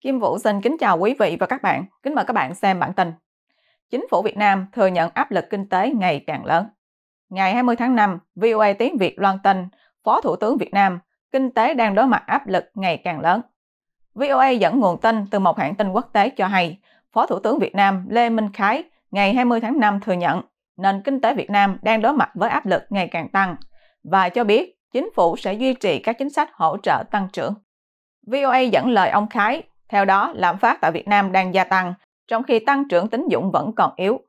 Kim Vũ xin kính chào quý vị và các bạn. Kính mời các bạn xem bản tin. Chính phủ Việt Nam thừa nhận áp lực kinh tế ngày càng lớn. Ngày 20 tháng 5, VOA tiếng Việt loan tin, Phó Thủ tướng Việt Nam, kinh tế đang đối mặt áp lực ngày càng lớn. VOA dẫn nguồn tin từ một hãng tin quốc tế cho hay, Phó Thủ tướng Việt Nam Lê Minh Khái ngày 20 tháng 5 thừa nhận nền kinh tế Việt Nam đang đối mặt với áp lực ngày càng tăng và cho biết chính phủ sẽ duy trì các chính sách hỗ trợ tăng trưởng. VOA dẫn lời ông Khái, theo đó, lạm phát tại Việt Nam đang gia tăng, trong khi tăng trưởng tín dụng vẫn còn yếu.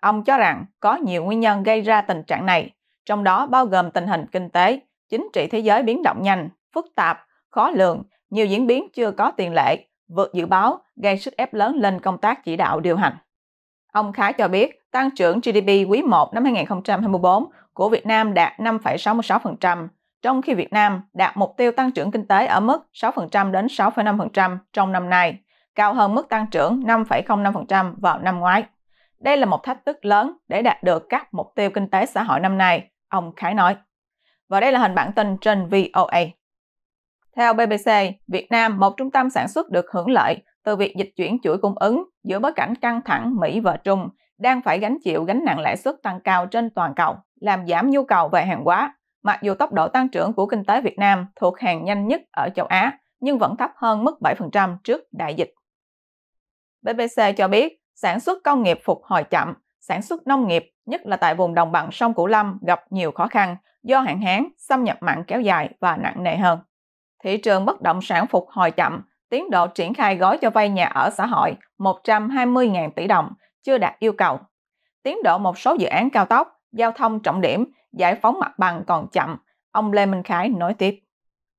Ông cho rằng có nhiều nguyên nhân gây ra tình trạng này, trong đó bao gồm tình hình kinh tế, chính trị thế giới biến động nhanh, phức tạp, khó lường, nhiều diễn biến chưa có tiền lệ, vượt dự báo, gây sức ép lớn lên công tác chỉ đạo điều hành. Ông Khá cho biết, tăng trưởng GDP quý 1 năm 2024 của Việt Nam đạt 5,66%, trong khi Việt Nam đạt mục tiêu tăng trưởng kinh tế ở mức 6% đến 6,5% trong năm nay, cao hơn mức tăng trưởng 5,05% vào năm ngoái. Đây là một thách thức lớn để đạt được các mục tiêu kinh tế xã hội năm nay, ông Khải nói. Và đây là hình bản tin trên VOA. Theo BBC, Việt Nam, một trung tâm sản xuất được hưởng lợi từ việc dịch chuyển chuỗi cung ứng giữa bối cảnh căng thẳng Mỹ và Trung, đang phải gánh chịu gánh nặng lãi suất tăng cao trên toàn cầu, làm giảm nhu cầu về hàng hóa, Mặc dù tốc độ tăng trưởng của kinh tế Việt Nam thuộc hàng nhanh nhất ở châu Á, nhưng vẫn thấp hơn mức 7% trước đại dịch. BBC cho biết, sản xuất công nghiệp phục hồi chậm, sản xuất nông nghiệp, nhất là tại vùng đồng bằng sông Cửu Lâm gặp nhiều khó khăn do hạn hán, xâm nhập mặn kéo dài và nặng nề hơn. Thị trường bất động sản phục hồi chậm, tiến độ triển khai gói cho vay nhà ở xã hội 120.000 tỷ đồng chưa đạt yêu cầu. Tiến độ một số dự án cao tốc, giao thông trọng điểm, giải phóng mặt bằng còn chậm, ông Lê Minh Khái nói tiếp.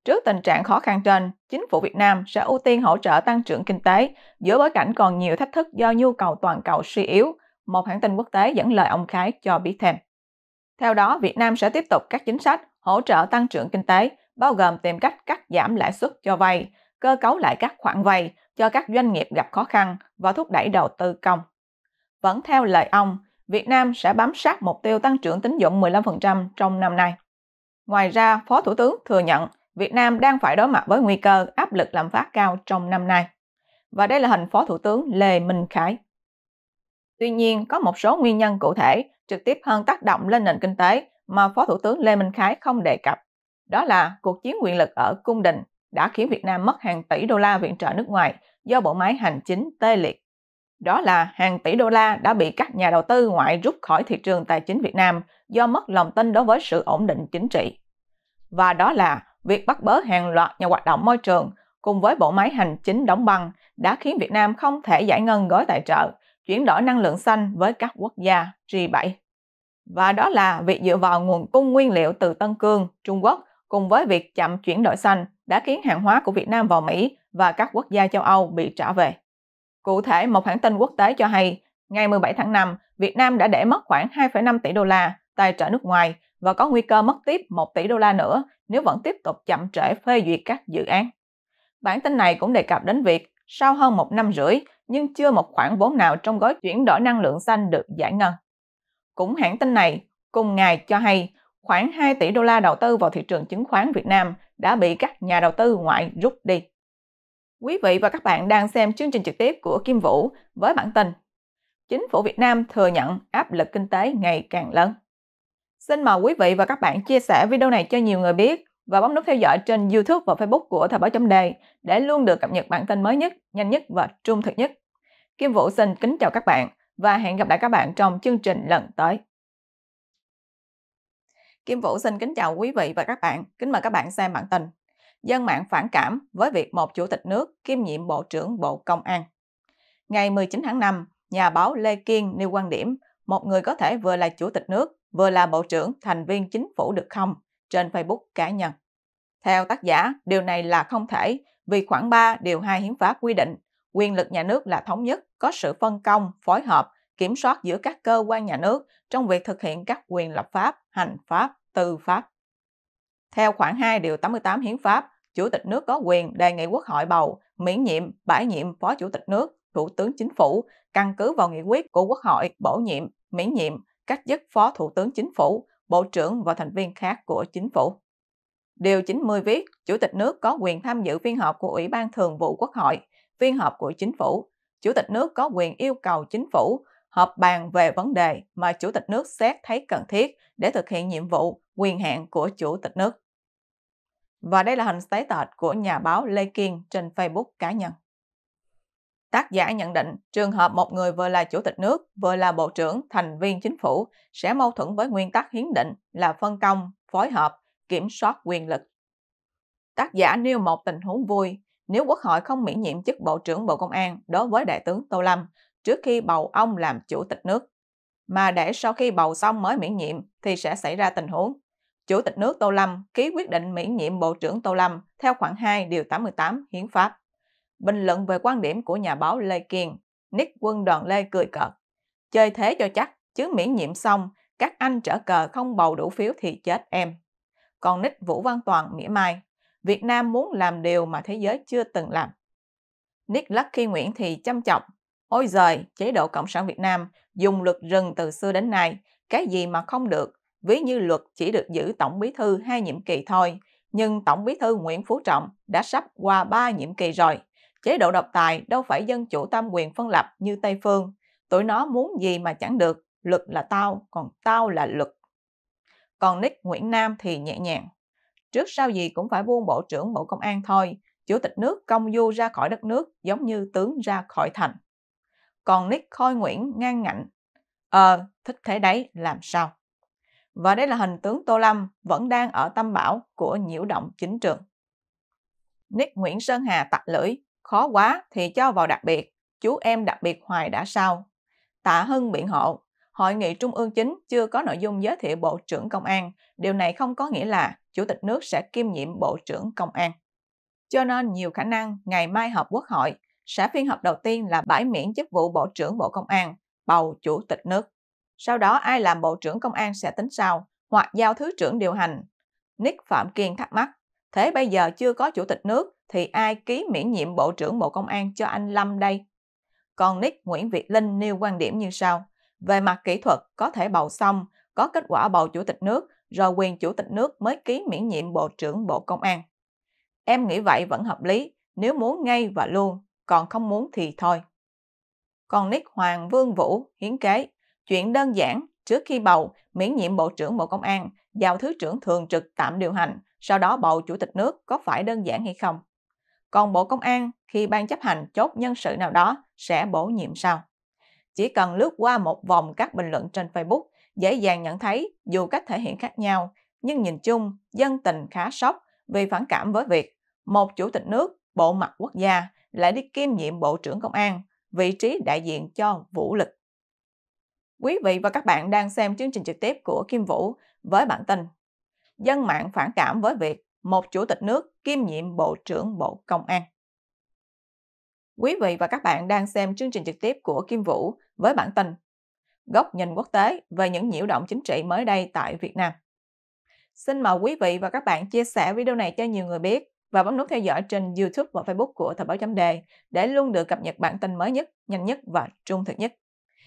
Trước tình trạng khó khăn trên, chính phủ Việt Nam sẽ ưu tiên hỗ trợ tăng trưởng kinh tế giữa bối cảnh còn nhiều thách thức do nhu cầu toàn cầu suy yếu, một hãng tin quốc tế dẫn lời ông Khái cho biết thêm. Theo đó, Việt Nam sẽ tiếp tục các chính sách hỗ trợ tăng trưởng kinh tế, bao gồm tìm cách cắt giảm lãi suất cho vay, cơ cấu lại các khoản vay cho các doanh nghiệp gặp khó khăn và thúc đẩy đầu tư công. Vẫn theo lời ông, Việt Nam sẽ bám sát mục tiêu tăng trưởng tín dụng 15% trong năm nay. Ngoài ra, Phó Thủ tướng thừa nhận Việt Nam đang phải đối mặt với nguy cơ áp lực lạm phát cao trong năm nay. Và đây là hình Phó Thủ tướng Lê Minh Khái. Tuy nhiên, có một số nguyên nhân cụ thể trực tiếp hơn tác động lên nền kinh tế mà Phó Thủ tướng Lê Minh Khái không đề cập. Đó là cuộc chiến quyền lực ở cung đình đã khiến Việt Nam mất hàng tỷ đô la viện trợ nước ngoài do bộ máy hành chính tê liệt. Đó là hàng tỷ đô la đã bị các nhà đầu tư ngoại rút khỏi thị trường tài chính Việt Nam do mất lòng tin đối với sự ổn định chính trị. Và đó là việc bắt bớ hàng loạt nhà hoạt động môi trường cùng với bộ máy hành chính đóng băng đã khiến Việt Nam không thể giải ngân gói tài trợ, chuyển đổi năng lượng xanh với các quốc gia G7. Và đó là việc dựa vào nguồn cung nguyên liệu từ Tân Cương, Trung Quốc cùng với việc chậm chuyển đổi xanh đã khiến hàng hóa của Việt Nam vào Mỹ và các quốc gia châu Âu bị trả về. Cụ thể, một hãng tin quốc tế cho hay, ngày 17 tháng 5, Việt Nam đã để mất khoảng 2,5 tỷ đô la tài trợ nước ngoài và có nguy cơ mất tiếp 1 tỷ đô la nữa nếu vẫn tiếp tục chậm trễ phê duyệt các dự án. Bản tin này cũng đề cập đến việc sau hơn một năm rưỡi nhưng chưa một khoản vốn nào trong gói chuyển đổi năng lượng xanh được giải ngân. Cũng hãng tin này cùng ngày cho hay khoảng 2 tỷ đô la đầu tư vào thị trường chứng khoán Việt Nam đã bị các nhà đầu tư ngoại rút đi. Quý vị và các bạn đang xem chương trình trực tiếp của Kim Vũ với bản tin Chính phủ Việt Nam thừa nhận áp lực kinh tế ngày càng lớn. Xin mời quý vị và các bạn chia sẻ video này cho nhiều người biết và bấm nút theo dõi trên YouTube và Facebook của Thời báo chấm đề để luôn được cập nhật bản tin mới nhất, nhanh nhất và trung thực nhất. Kim Vũ xin kính chào các bạn và hẹn gặp lại các bạn trong chương trình lần tới. Kim Vũ xin kính chào quý vị và các bạn. Kính mời các bạn xem bản tin dân mạng phản cảm với việc một chủ tịch nước kiêm nhiệm Bộ trưởng Bộ Công an. Ngày 19 tháng 5, nhà báo Lê Kiên nêu quan điểm một người có thể vừa là chủ tịch nước, vừa là bộ trưởng, thành viên chính phủ được không trên Facebook cá nhân. Theo tác giả, điều này là không thể vì khoảng 3 điều 2 hiến pháp quy định quyền lực nhà nước là thống nhất, có sự phân công, phối hợp, kiểm soát giữa các cơ quan nhà nước trong việc thực hiện các quyền lập pháp, hành pháp, tư pháp. Theo khoản 2 điều 88 Hiến pháp, Chủ tịch nước có quyền đề nghị Quốc hội bầu, miễn nhiệm, bãi nhiệm Phó Chủ tịch nước, Thủ tướng Chính phủ, căn cứ vào nghị quyết của Quốc hội bổ nhiệm, miễn nhiệm, cách chức Phó Thủ tướng Chính phủ, Bộ trưởng và thành viên khác của Chính phủ. Điều 90 viết, Chủ tịch nước có quyền tham dự phiên họp của Ủy ban Thường vụ Quốc hội, phiên họp của Chính phủ. Chủ tịch nước có quyền yêu cầu Chính phủ họp bàn về vấn đề mà Chủ tịch nước xét thấy cần thiết để thực hiện nhiệm vụ, quyền hạn của Chủ tịch nước. Và đây là hình giấy tệt của nhà báo Lê Kiên trên Facebook cá nhân. Tác giả nhận định trường hợp một người vừa là chủ tịch nước, vừa là bộ trưởng, thành viên chính phủ sẽ mâu thuẫn với nguyên tắc hiến định là phân công, phối hợp, kiểm soát quyền lực. Tác giả nêu một tình huống vui nếu Quốc hội không miễn nhiệm chức Bộ trưởng Bộ Công an đối với Đại tướng Tô Lâm trước khi bầu ông làm chủ tịch nước, mà để sau khi bầu xong mới miễn nhiệm thì sẽ xảy ra tình huống Chủ tịch nước Tô Lâm ký quyết định miễn nhiệm Bộ trưởng Tô Lâm theo khoản 2 điều 88 Hiến pháp. Bình luận về quan điểm của nhà báo Lê Kiên, Nick Quân Đoàn Lê cười cợt. Chơi thế cho chắc, chứ miễn nhiệm xong, các anh trở cờ không bầu đủ phiếu thì chết em. Còn Nick Vũ Văn Toàn mỉa mai, Việt Nam muốn làm điều mà thế giới chưa từng làm. Nick Lucky Nguyễn thì chăm chọc, ôi giời, chế độ Cộng sản Việt Nam dùng luật rừng từ xưa đến nay, cái gì mà không được ví như luật chỉ được giữ Tổng Bí Thư hai nhiệm kỳ thôi, nhưng Tổng Bí Thư Nguyễn Phú Trọng đã sắp qua ba nhiệm kỳ rồi. Chế độ độc tài đâu phải dân chủ tam quyền phân lập như Tây Phương. Tụi nó muốn gì mà chẳng được, luật là tao, còn tao là luật. Còn nick Nguyễn Nam thì nhẹ nhàng. Trước sau gì cũng phải buông Bộ trưởng Bộ Công an thôi, Chủ tịch nước công du ra khỏi đất nước giống như tướng ra khỏi thành. Còn nick Khôi Nguyễn ngang ngạnh. Ờ, thích thế đấy, làm sao? Và đây là hình tướng Tô Lâm vẫn đang ở tâm bảo của nhiễu động chính trường. Nick Nguyễn Sơn Hà tặc lưỡi, khó quá thì cho vào đặc biệt, chú em đặc biệt hoài đã sao. Tạ Hưng biện hộ, hội nghị trung ương chính chưa có nội dung giới thiệu Bộ trưởng Công an, điều này không có nghĩa là Chủ tịch nước sẽ kiêm nhiệm Bộ trưởng Công an. Cho nên nhiều khả năng ngày mai họp quốc hội, sẽ phiên họp đầu tiên là bãi miễn chức vụ Bộ trưởng Bộ Công an, bầu Chủ tịch nước sau đó ai làm Bộ trưởng Công an sẽ tính sau, hoặc giao Thứ trưởng điều hành. Nick Phạm Kiên thắc mắc, thế bây giờ chưa có Chủ tịch nước thì ai ký miễn nhiệm Bộ trưởng Bộ Công an cho anh Lâm đây? Còn Nick Nguyễn Việt Linh nêu quan điểm như sau. Về mặt kỹ thuật, có thể bầu xong, có kết quả bầu Chủ tịch nước, rồi quyền Chủ tịch nước mới ký miễn nhiệm Bộ trưởng Bộ Công an. Em nghĩ vậy vẫn hợp lý, nếu muốn ngay và luôn, còn không muốn thì thôi. Còn Nick Hoàng Vương Vũ hiến kế Chuyện đơn giản, trước khi bầu, miễn nhiệm Bộ trưởng Bộ Công an, giao Thứ trưởng Thường trực tạm điều hành, sau đó bầu Chủ tịch nước có phải đơn giản hay không? Còn Bộ Công an, khi ban chấp hành chốt nhân sự nào đó, sẽ bổ nhiệm sao Chỉ cần lướt qua một vòng các bình luận trên Facebook, dễ dàng nhận thấy dù cách thể hiện khác nhau, nhưng nhìn chung dân tình khá sốc vì phản cảm với việc một chủ tịch nước bộ mặt quốc gia lại đi kiêm nhiệm bộ trưởng công an, vị trí đại diện cho vũ lực. Quý vị và các bạn đang xem chương trình trực tiếp của Kim Vũ với bản tin Dân mạng phản cảm với việc một chủ tịch nước kiêm nhiệm Bộ trưởng Bộ Công an. Quý vị và các bạn đang xem chương trình trực tiếp của Kim Vũ với bản tin Góc nhìn quốc tế về những nhiễu động chính trị mới đây tại Việt Nam. Xin mời quý vị và các bạn chia sẻ video này cho nhiều người biết và bấm nút theo dõi trên YouTube và Facebook của Thời báo chấm đề để luôn được cập nhật bản tin mới nhất, nhanh nhất và trung thực nhất.